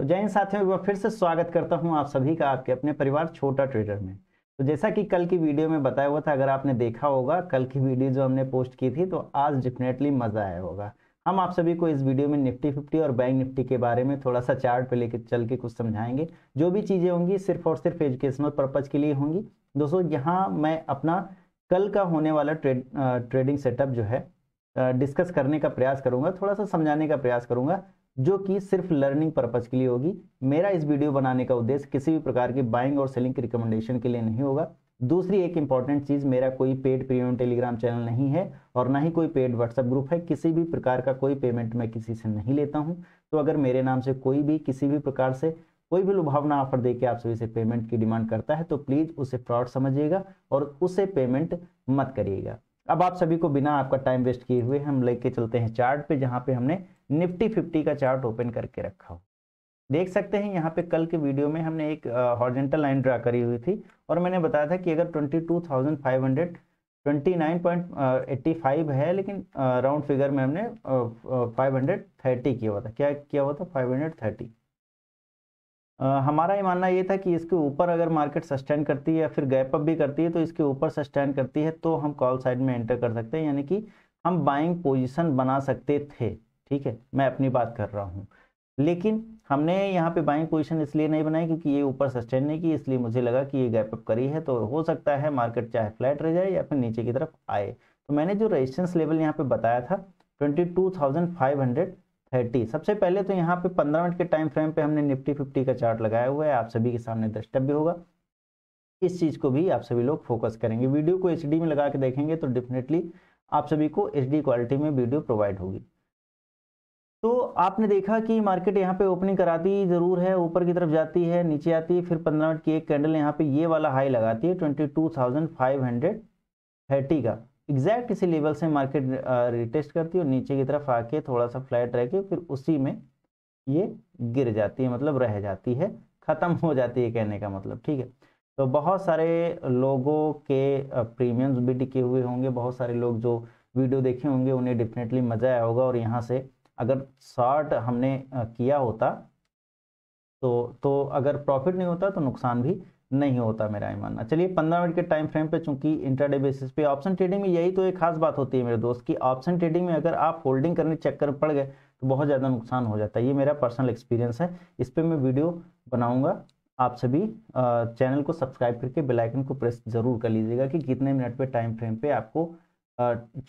तो जय हिंद साथियों एक बार फिर से स्वागत करता हूं आप सभी का आपके अपने परिवार छोटा ट्रेडर में तो जैसा कि कल की वीडियो में बताया हुआ था अगर आपने देखा होगा कल की वीडियो जो हमने पोस्ट की थी तो आज डेफिनेटली मज़ा आया होगा हम आप सभी को इस वीडियो में निफ्टी फिफ्टी और बैंक निफ्टी के बारे में थोड़ा सा चार्ट पे लेकर चल के कुछ समझाएंगे जो भी चीज़ें होंगी सिर्फ और सिर्फ एजुकेशनल पर्पज़ के लिए होंगी दोस्तों यहाँ मैं अपना कल का होने वाला ट्रेड ट्रेडिंग सेटअप जो है डिस्कस करने का प्रयास करूंगा थोड़ा सा समझाने का प्रयास करूंगा जो कि सिर्फ लर्निंग पर्पज के लिए होगी मेरा इस वीडियो बनाने का उद्देश्य किसी भी प्रकार की बाइंग और सेलिंग की रिकमेंडेशन के लिए नहीं होगा दूसरी एक इंपॉर्टेंट चीज़ मेरा कोई पेड प्रीमियम टेलीग्राम चैनल नहीं है और ना ही कोई पेड व्हाट्सएप ग्रुप है किसी भी प्रकार का कोई पेमेंट मैं किसी से नहीं लेता हूँ तो अगर मेरे नाम से कोई भी किसी भी प्रकार से कोई भी लुभावना ऑफर देके आप सभी से पेमेंट की डिमांड करता है तो प्लीज़ उसे फ्रॉड समझिएगा और उसे पेमेंट मत करिएगा अब आप सभी को बिना आपका टाइम वेस्ट किए हुए हम लेके चलते हैं चार्ट पे जहाँ पे हमने निफ्टी फिफ्टी का चार्ट ओपन करके रखा हो देख सकते हैं यहाँ पे कल के वीडियो में हमने एक हॉर्जेंटल लाइन ड्रा करी हुई थी और मैंने बताया था कि अगर twenty two thousand five hundred twenty nine point eighty five है लेकिन राउंड फिगर में हमने फाइव हंड्रेड थर्टी किया हुआ था क्या किया हुआ था फाइव हंड्रेड थर्टी हमारा ये मानना ये था कि इसके ऊपर अगर मार्केट सस्टेन करती है या फिर गैप अप भी करती है तो इसके ऊपर सस्टेन करती है तो हम कॉल साइड में एंटर कर सकते हैं यानी कि हम बाइंग पोजिशन बना सकते थे ठीक है मैं अपनी बात कर रहा हूँ लेकिन हमने यहाँ पे बाइंग पोजीशन इसलिए नहीं बनाई क्योंकि ये ऊपर सस्टेन नहीं की इसलिए मुझे लगा कि ये गैप अप करी है तो हो सकता है मार्केट चाहे फ्लैट रह जाए या फिर नीचे की तरफ आए तो मैंने जो रेजिस्टेंस लेवल यहाँ पे बताया था twenty two thousand five hundred thirty सबसे पहले तो यहाँ पे पंद्रह मिनट के टाइम फ्रेम पे हमने निफ्टी फिफ्टी का चार्ट लगाया हुआ है आप सभी के सामने भी होगा इस चीज़ को भी आप सभी लोग फोकस करेंगे वीडियो को एच में लगा के देखेंगे तो डेफिनेटली आप सभी को एच क्वालिटी में वीडियो प्रोवाइड होगी तो आपने देखा कि मार्केट यहाँ पे ओपनिंग कराती ज़रूर है ऊपर की तरफ जाती है नीचे आती है फिर पंद्रह मिनट की एक कैंडल यहाँ पे ये वाला हाई लगाती है twenty two thousand five hundred thirty का एग्जैक्ट इसी लेवल से मार्केट रिटेस्ट करती है और नीचे की तरफ आके थोड़ा सा फ्लैट रह के फिर उसी में ये गिर जाती है मतलब रह जाती है ख़त्म हो जाती है कहने का मतलब ठीक है तो बहुत सारे लोगों के प्रीमियम्स भी टिके हुए होंगे बहुत सारे लोग जो वीडियो देखे होंगे उन्हें डेफिनेटली मज़ा आया होगा और यहाँ से अगर शॉर्ट हमने किया होता तो तो अगर प्रॉफिट नहीं होता तो नुकसान भी नहीं होता मेरा मानना चलिए पंद्रह मिनट के टाइम फ्रेम पे चूंकि इंटरडे बेसिस पे ऑप्शन ट्रेडिंग में यही तो एक खास बात होती है मेरे दोस्त कि ऑप्शन ट्रेडिंग में अगर आप होल्डिंग करने चक्कर पड़ गए तो बहुत ज़्यादा नुकसान हो जाता है ये मेरा पर्सनल एक्सपीरियंस है इस पर मैं वीडियो बनाऊंगा आप सभी चैनल को सब्सक्राइब करके बेलाइकन को प्रेस जरूर कर लीजिएगा कि कितने मिनट पर टाइम फ्रेम पर आपको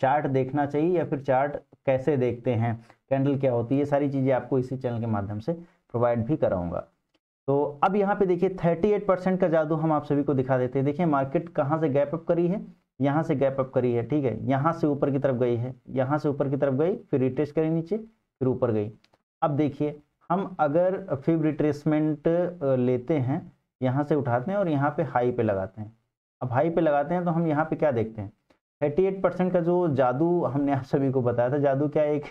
चार्ट देखना चाहिए या फिर चार्ट कैसे देखते हैं कैंडल क्या होती है सारी चीज़ें आपको इसी चैनल के माध्यम से प्रोवाइड भी कराऊँगा तो अब यहाँ पे देखिए 38 परसेंट का जादू हम आप सभी को दिखा देते हैं देखिए मार्केट कहाँ से गैप अप करी है यहाँ से गैप अप करी है ठीक है यहाँ से ऊपर की तरफ गई है यहाँ से ऊपर की तरफ गई फिर रिट्रेस करी नीचे फिर ऊपर गई अब देखिए हम अगर फिर रिट्रेसमेंट लेते हैं यहाँ से उठाते हैं और यहाँ पे हाई पे लगाते हैं अब हाई पे लगाते हैं तो हम यहाँ पे क्या देखते हैं थर्टी एट परसेंट का जो जादू हमने आप सभी को बताया था जादू क्या एक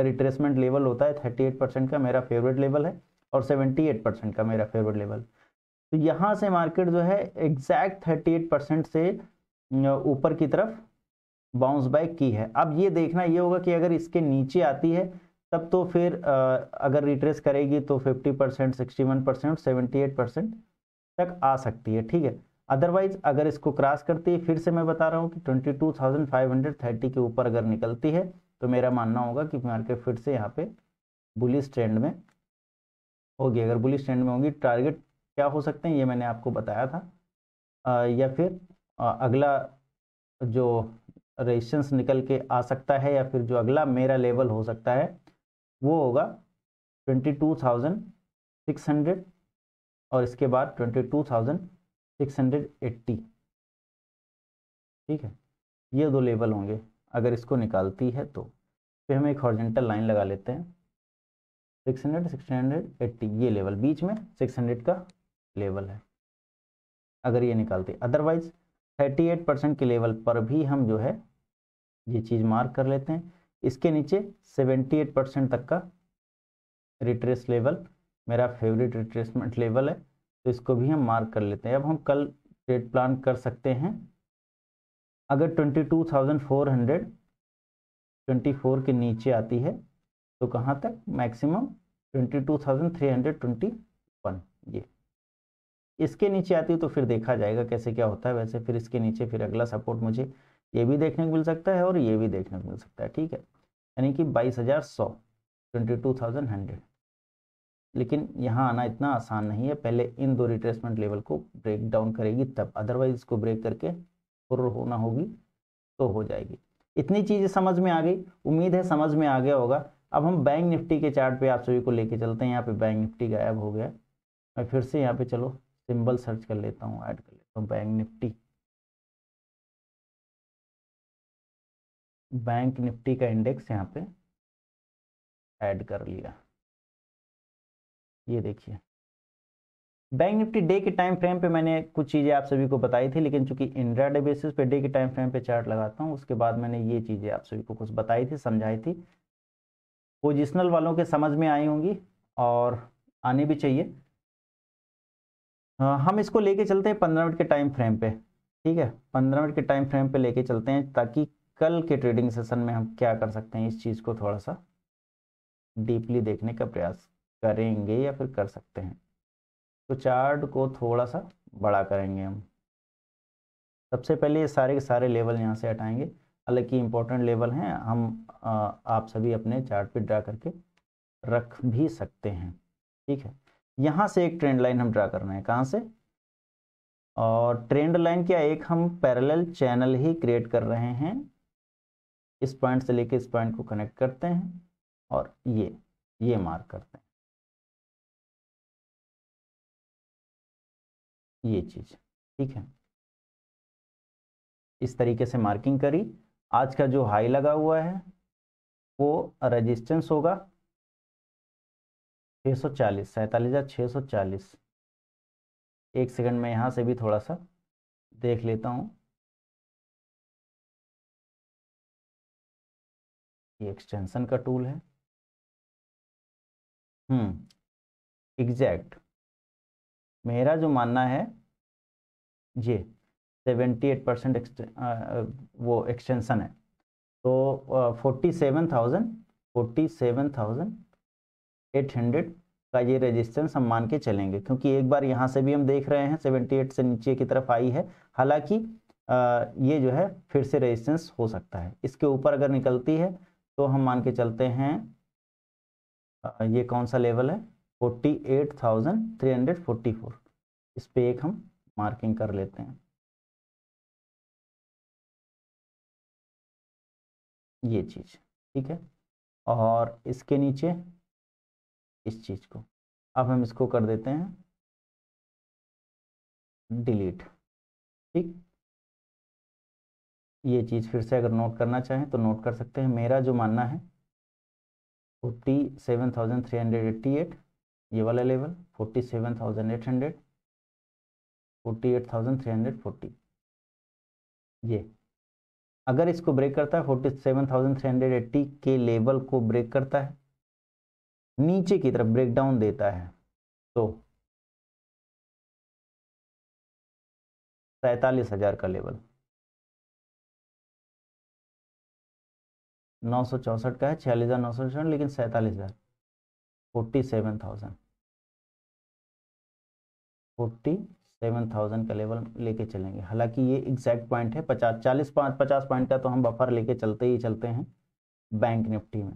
रिट्रेसमेंट लेवल होता है थर्टी एट परसेंट का मेरा फेवरेट लेवल है और 78 परसेंट का मेरा फेवरेट लेवल तो यहाँ से मार्केट जो है एग्जैक्ट 38 परसेंट से ऊपर की तरफ बाउंस बैक की है अब ये देखना ये होगा कि अगर इसके नीचे आती है तब तो फिर अगर रिट्रेस करेगी तो 50 percent sixty one percent seventy percent तक आ सकती है ठीक है अदरवाइज अगर इसको क्रॉस करती है फिर से मैं बता रहा हूँ कि 22,530 के ऊपर अगर निकलती है तो मेरा मानना होगा कि मार्केट फिर से यहाँ पे बुलिस ट्रेंड में होगी अगर बुलिस ट्रेंड में होगी टारगेट क्या हो सकते हैं ये मैंने आपको बताया था आ, या फिर आ, अगला जो रेजिस्टेंस निकल के आ सकता है या फिर जो अगला मेरा लेवल हो सकता है वो होगा twenty two thousand six hundred और इसके बाद twenty two thousand six hundred eighty ठीक है ये दो लेवल होंगे अगर इसको निकालती है तो फिर हम एक हॉर्जेंटल लाइन लगा लेते हैं six hundred six hundred eighty ये लेवल बीच में सिक्स हंड्रेड का लेवल है अगर ये निकालते अदरवाइज थर्टी एट परसेंट के लेवल पर भी हम जो है ये चीज़ मार्क कर लेते हैं इसके नीचे सेवेंटी एट परसेंट तक का रिट्रेस लेवल मेरा फेवरेट रिट्रेसमेंट लेवल है तो इसको भी हम मार्क कर लेते हैं अब हम कल ट्रेड प्लान कर सकते हैं अगर twenty two thousand four hundred twenty four के नीचे आती है तो कहाँ तक maximum twenty two thousand three hundred twenty one ये इसके नीचे आती है तो फिर देखा जाएगा कैसे क्या होता है वैसे फिर इसके नीचे फिर अगला सपोर्ट मुझे ये भी देखने को मिल सकता है और ये भी देखने को मिल सकता है ठीक है यानी कि बाईस हज़ार सौ ट्वेंटी टू थाउजेंड हंड्रेड लेकिन यहाँ आना इतना आसान नहीं है पहले इन दो रिट्रेसमेंट लेवल को ब्रेक डाउन करेगी तब अदरवाइज इसको ब्रेक करके फुर होना होगी तो हो जाएगी इतनी चीज़ें समझ में आ गई उम्मीद है समझ में आ गया होगा अब हम बैंक निफ्टी के चार्ट पे आप सभी को लेके चलते हैं यहाँ पे बैंक निफ्टी गायब हो गया मैं फिर से यहाँ पे चलो सिंबल सर्च कर लेता हूँ ऐड कर लेता हूँ बैंक निफ्टी बैंक निफ्टी का इंडेक्स यहाँ पे ऐड कर लिया ये देखिए बैंक निफ्टी डे के टाइम फ्रेम पे मैंने कुछ चीज़ें आप सभी को बताई थी लेकिन चूंकि इंडिया डे बेसिस पे डे के टाइम फ्रेम पे चार्ट लगाता हूँ उसके बाद मैंने ये चीज़ें आप सभी को कुछ बताई थी समझाई थी पोजिशनल वालों के समझ में आई होंगी और आनी भी चाहिए हाँ, हम इसको लेके चलते हैं पंद्रह मिनट के टाइम फ्रेम पे ठीक है पंद्रह मिनट के टाइम फ्रेम पे लेके चलते हैं ताकि कल के ट्रेडिंग सेशन में हम क्या कर सकते हैं इस चीज़ को थोड़ा सा डीपली देखने का प्रयास करेंगे या फिर कर सकते हैं तो चार्ट को थोड़ा सा बड़ा करेंगे हम सबसे पहले ये सारे के सारे लेवल यहाँ से हटाएंगे अलग ही इम्पोर्टेंट लेवल हैं हम आ, आप सभी अपने चार्ट पे ड्रा करके रख भी सकते हैं ठीक है यहाँ से एक ट्रेंड लाइन हम ड्रा करना है कहाँ से और ट्रेंड लाइन क्या एक हम पैरेलल चैनल ही क्रिएट कर रहे हैं इस पॉइंट से लेके इस पॉइंट को कनेक्ट करते हैं और ये ये मार्क करते हैं ये चीज़ ठीक है इस तरीके से मार्किंग करी आज का जो हाई लगा हुआ है वो रेजिस्टेंस होगा 640 सैंतालीस एक सेकंड में यहाँ से भी थोड़ा सा देख लेता हूँ ये एक्सटेंशन का टूल है हम्म एग्जैक्ट मेरा जो मानना है ये सेवेंटी एट परसेंट वो एक्सटेंशन है तो forty seven thousand forty seven thousand eight hundred का ये रेजिस्टेंस हम मान के चलेंगे क्योंकि एक बार यहाँ से भी हम देख रहे हैं सेवेंटी एट से नीचे की तरफ आई है हालांकि ये जो है फिर से रेजिस्टेंस हो सकता है इसके ऊपर अगर निकलती है तो हम मान के चलते हैं ये कौन सा लेवल है forty eight thousand three hundred forty four इस पर एक हम मार्किंग कर लेते हैं ये चीज़ ठीक है और इसके नीचे इस चीज़ को अब हम इसको कर देते हैं डिलीट ठीक ये चीज़ फिर से अगर नोट करना चाहें तो नोट कर सकते हैं मेरा जो मानना है forty seven thousand three hundred eighty eight ये वाला level forty seven thousand eight hundred forty eight thousand three hundred forty ये अगर इसको ब्रेक करता है forty seven thousand three hundred eighty के लेवल को ब्रेक करता है नीचे की तरफ ब्रेक डाउन देता है तो सैतालीस हजार का लेवल नौ सौ चौसठ का है छियालीस हजार नौ सौ चौसठ लेकिन सैतालीस हजार forty seven thousand forty seven thousand का लेवल लेके चलेंगे हालांकि ये एग्जैक्ट पॉइंट है पचास चालीस पाँच पचास पॉइंट का तो हम बफर लेके चलते ही चलते हैं बैंक निफ्टी में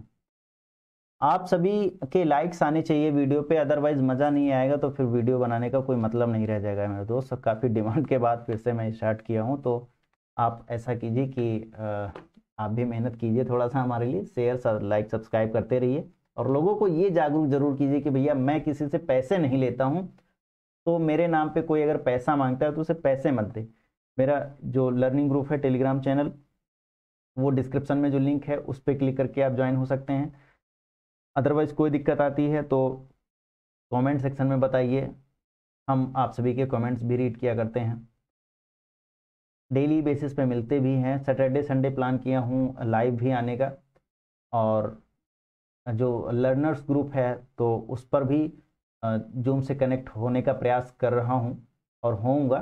आप सभी के लाइक्स आने चाहिए वीडियो पे अदरवाइज मज़ा नहीं आएगा तो फिर वीडियो बनाने का कोई मतलब नहीं रह जाएगा मेरे दोस्त काफ़ी डिमांड के बाद फिर से मैं स्टार्ट किया हूँ तो आप ऐसा कीजिए कि आप भी मेहनत कीजिए थोड़ा सा हमारे लिए शेयर लाइक सब्सक्राइब करते रहिए और लोगों को ये जागरूक जरूर कीजिए कि भैया मैं किसी से पैसे नहीं लेता हूँ तो मेरे नाम पे कोई अगर पैसा मांगता है तो उसे पैसे मत दे मेरा जो लर्निंग ग्रुप है टेलीग्राम चैनल वो डिस्क्रिप्शन में जो लिंक है उस पर क्लिक करके आप ज्वाइन हो सकते हैं अदरवाइज़ कोई दिक्कत आती है तो कमेंट सेक्शन में बताइए हम आप सभी के कमेंट्स भी रीड किया करते हैं डेली बेसिस पे मिलते भी हैं सैटरडे संडे प्लान किया हूँ लाइव भी आने का और जो लर्नर्स ग्रुप है तो उस पर भी जूम से कनेक्ट होने का प्रयास कर रहा हूँ और होऊंगा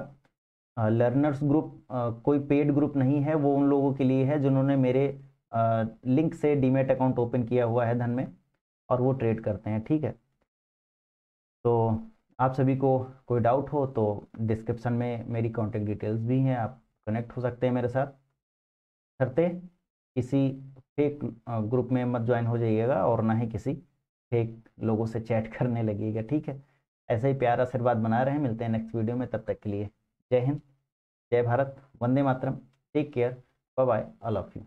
लर्नर्स ग्रुप कोई पेड ग्रुप नहीं है वो उन लोगों के लिए है जिन्होंने मेरे लिंक से डीमेट अकाउंट ओपन किया हुआ है धन में और वो ट्रेड करते हैं ठीक है तो आप सभी को कोई डाउट हो तो डिस्क्रिप्शन में मेरी कॉन्टेक्ट डिटेल्स भी हैं आप कनेक्ट हो सकते हैं मेरे साथ करते किसी फेक ग्रुप में मत ज्वाइन हो जाइएगा और ना ही किसी फेक लोगों से चैट करने लगेगा ठीक है ऐसे ही प्यार आशीर्वाद बना रहे हैं मिलते हैं नेक्स्ट वीडियो में तब तक के लिए जय हिंद जय Bharat Vande Mataram take care bye bye I love you